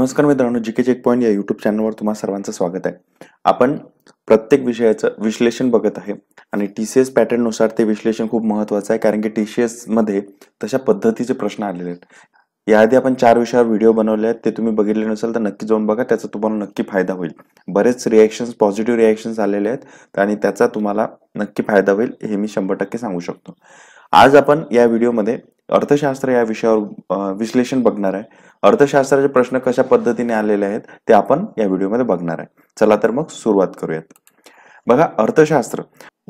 नमस्कार मित्रांनो G K check point या यूट्यूब चॅनलवर तुम्हाला सर्वांचं स्वागत आहे आपण प्रत्येक विषयाचं विश्लेषण बघत आहे आणि टी सी एस पॅटर्ननुसार ते विश्लेषण खूप महत्त्वाचं आहे कारण की टी सी एसमध्ये तशा पद्धतीचे प्रश्न आलेले आहेत याआधी आपण चार विषयावर व्हिडिओ बनवले आहेत ते तुम्ही बघितले नसेल तर नक्की जाऊन बघा त्याचा तुम्हाला नक्की फायदा होईल बरेच रिॲक्शन्स पॉझिटिव्ह रिॲक्शन्स आलेले आहेत आणि त्याचा तुम्हाला नक्की फायदा होईल हे मी शंभर टक्के सांगू शकतो आज आपण या व्हिडिओमध्ये अर्थशास्त्र या विषयावर विश्लेषण बघणार आहे अर्थशास्त्राचे प्रश्न कशा पद्धतीने आलेले आहेत ते आपण या व्हिडिओमध्ये बघणार आहे चला तर मग सुरुवात करूयात बघा अर्थशास्त्र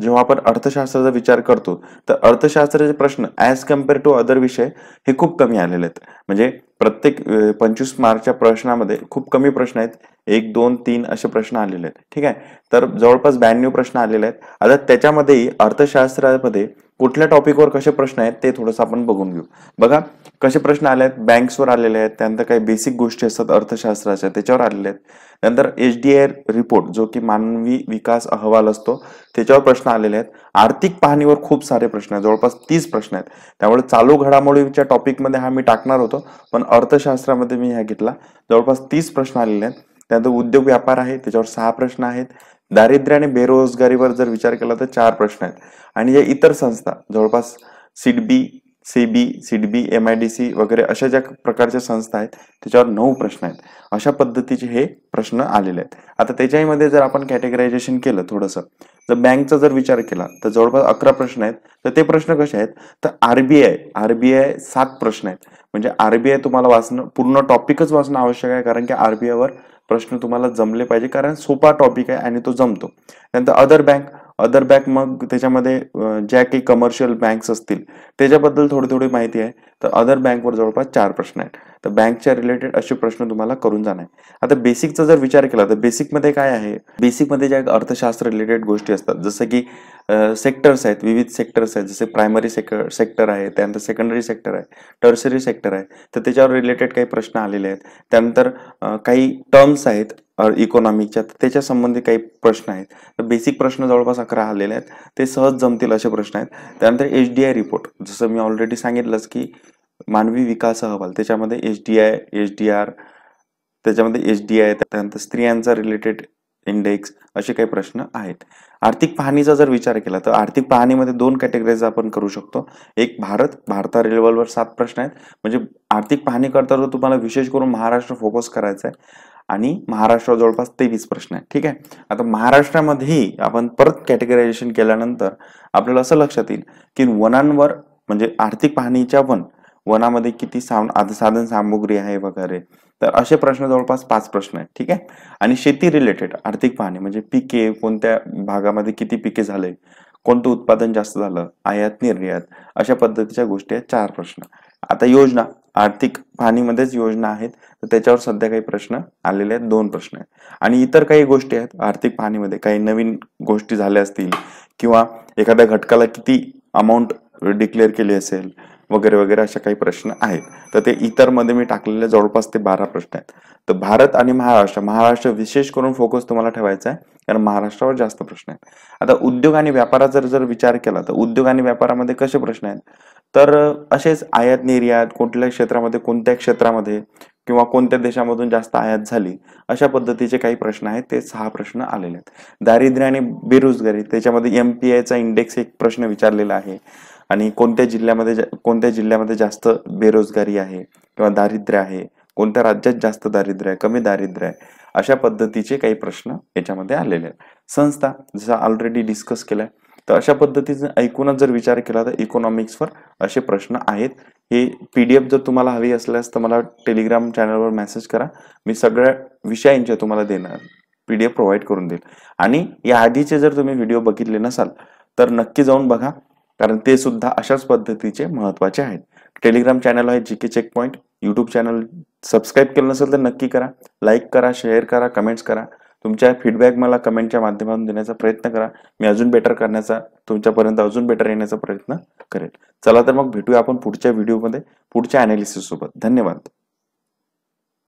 जेव्हा आपण अर्थशास्त्राचा विचार करतो तर अर्थशास्त्राचे प्रश्न ऍज कम्पेअर टू अदर विषय हे खूप कमी आलेले आहेत म्हणजे प्रत्येक पंचवीस मार्कच्या प्रश्नामध्ये खूप कमी प्रश्न आहेत एक दोन तीन असे प्रश्न आलेले आहेत ठीक आहे तर जवळपास ब्याण्णव प्रश्न आलेले आहेत आता त्याच्यामध्येही अर्थशास्त्रामध्ये कुठल्या टॉपिकवर कसे प्रश्न आहेत ते थोडंसं आपण बघून घेऊ बघा कसे प्रश्न आले आहेत बँक्सवर आलेले आहेत त्यानंतर काही बेसिक गोष्टी असतात अर्थशास्त्राच्या त्याच्यावर आलेले आहेत नंतर एच डी आय रिपोर्ट जो की मानवी विकास अहवाल असतो त्याच्यावर प्रश्न आलेले आहेत आर्थिक पाहणीवर खूप सारे प्रश्न आहेत जवळपास तीस प्रश्न आहेत त्यामुळे चालू घडामोडीच्या टॉपिकमध्ये हा मी टाकणार होतो पण अर्थशास्त्रामध्ये मी ह्या घेतला जवळपास तीस प्रश्न आलेले आहेत त्यानंतर उद्योग व्यापार आहे त्याच्यावर सहा प्रश्न आहेत दारिद्र्य आणि बेरोजगारीवर जर विचार केला तर चार प्रश्न आहेत आणि या इतर संस्था जवळपास SIDBI C B C M I D C वगैरे अशा ज्या प्रकारच्या संस्था आहेत त्याच्यावर नऊ प्रश्न आहेत अशा पद्धतीचे हे प्रश्न आलेले आहेत आता त्याच्याहीमध्ये जर आपण कॅटेगरायझेशन केलं थोडंसं जर बँकचा जर विचार केला तर जवळपास अकरा प्रश्न आहेत तर ते प्रश्न कसे आहेत तर आरबीआय आरबीआय सात प्रश्न आहेत म्हणजे आरबीआय तुम्हाला वाचणं पूर्ण टॉपिकच वाचणं आवश्यक आहे कारण की आरबीआयवर प्रश्न तुम्हाला जमले पाहिजे कारण सोपा टॉपिक आहे आणि तो जमतो त्यानंतर अदर बँक अदर बँक मग त्याच्यामध्ये ज्या काही कमर्शियल बँक्स असतील त्याच्याबद्दल थोडी थोडी माहिती आहे तर अदर बँकवर जवळपास चार प्रश्न आहेत तर बँकच्या रिलेटेड असे प्रश्न तुम्हाला करून जाणार आहे आता बेसिकचा जर विचार केला तर बेसिकमध्ये काय आहे बेसिकमध्ये ज्या अर्थशास्त्र रिलेटेड गोष्टी असतात जसं की सेक्टर्स आहेत विविध सेक्टर्स आहेत जसे प्रायमरी सेक्टर सेक्टर आहे त्यानंतर सेकंडरी सेक्टर आहे टर्सरी सेक्टर आहे तर त्याच्यावर रिलेटेड काही प्रश्न आलेले आहेत त्यानंतर काही टर्म्स आहेत इकॉनॉमिकच्या त्याच्या संबंधी काही प्रश्न आहेत तर बेसिक प्रश्न जवळपास अकरा आलेले आहेत ते सहज जमतील असे प्रश्न आहेत त्यानंतर एच डी आय रिपोर्ट जसं मी ऑलरेडी सांगितलंच की मानवी विकास अहवाल त्याच्यामध्ये H D I H D R त्याच्यामध्ये एच डी आय त्यानंतर स्त्रियांचा रिलेटेड इंडेक्स असे काही प्रश्न आहेत आर्थिक पाहणीचा जर विचार केला तर आर्थिक पाहणीमध्ये दोन कॅटेगरीज आपण करू शकतो एक भारत भारता लेवलवर सात प्रश्न आहेत म्हणजे आर्थिक पाहणी करताना तुम्हाला विशेष करून महाराष्ट्र फोकस करायचा आहे आणि महाराष्ट्र जवळपास तेवीस प्रश्न आहेत ठीक आहे आता महाराष्ट्रामध्येही आपण परत कॅटेगरायझेशन केल्यानंतर आपल्याला असं लक्षात येईल की वनांवर म्हणजे आर्थिक पाहणीच्या पण वनामध्ये किती साम साधन सामुग्री आहे वगैरे तर असे प्रश्न जवळपास पाच प्रश्न आहेत ठीक आहे आणि शेती रिलेटेड आर्थिक पाहणी म्हणजे पिके कोणत्या भागामध्ये किती पिके झाले कोणतं उत्पादन जास्त झालं आयात निर्यात अशा पद्धतीच्या गोष्टी आहेत चार प्रश्न आता योजना आर्थिक पाहणीमध्येच योजना आहेत तर त्याच्यावर सध्या काही प्रश्न आलेले आहेत दोन प्रश्न आहेत आणि इतर काही गोष्टी आहेत आर्थिक पाहणीमध्ये काही नवीन गोष्टी झाल्या असतील किंवा एखाद्या घटकाला किती अमाऊंट डिक्लेअर केली असेल वगैरे वगैरे अशा काही प्रश्न आहेत तर ते इतरमध्ये मी टाकलेले जवळपास ते बारा प्रश्न आहेत तर भारत आणि महाराष्ट्र महाराष्ट्र विशेष करून फोकस तुम्हाला ठेवायचा आहे कारण महाराष्ट्रावर जास्त प्रश्न आहेत आता उद्योग आणि व्यापाराचा जर विचार केला तर उद्योग आणि व्यापारामध्ये कसे प्रश्न आहेत तर असेच आयात निर्यात कोणत्या क्षेत्रामध्ये कोणत्या क्षेत्रामध्ये किंवा कोणत्या देशामधून जास्त आयात झाली अशा पद्धतीचे काही प्रश्न आहेत ते सहा प्रश्न आलेले आहेत दारिद्र्य आणि बेरोजगारी त्याच्यामध्ये एम पी आयचा इंडेक्स एक प्रश्न विचारलेला आहे आणि कोणत्या जिल्ह्यामध्ये कोणत्या जिल्ह्यामध्ये जास्त बेरोजगारी आहे किंवा दारिद्र्य आहे कोणत्या राज्यात जास्त दारिद्र्य आहे कमी दारिद्र्य आहे अशा पद्धतीचे काही प्रश्न याच्यामध्ये आलेले आहेत संस्था जसं ऑलरेडी डिस्कस आहे तर अशा पद्धतीने ऐकूनच जर विचार केला तर इकॉनॉमिक्सवर असे प्रश्न आहेत हे पी डी एफ जर तुम्हाला हवी असल्यास तर मला टेलिग्राम चॅनलवर मेसेज करा मी सगळ्या विषयांच्या तुम्हाला देणार पी डी एफ प्रोव्हाइड करून देईल आणि या आधीचे जर तुम्ही व्हिडिओ बघितले नसाल तर नक्की जाऊन बघा कारण ते सुद्धा अशाच पद्धतीचे महत्त्वाचे आहेत टेलिग्राम चॅनल आहे G K check point YouTube channel subscribe केलं नसेल तर नक्की करा लाईक करा शेअर करा कमेंट्स करा तुमच्या फीडबॅक मला कमेंटच्या माध्यमातून देण्याचा प्रयत्न करा मी अजून बेटर करण्याचा तुमच्यापर्यंत अजून बेटर येण्याचा प्रयत्न करेल चला तर मग भेटूया आपण पुढच्या व्हिडिओमध्ये पुढच्या अॅनालिसिससोबत धन्यवाद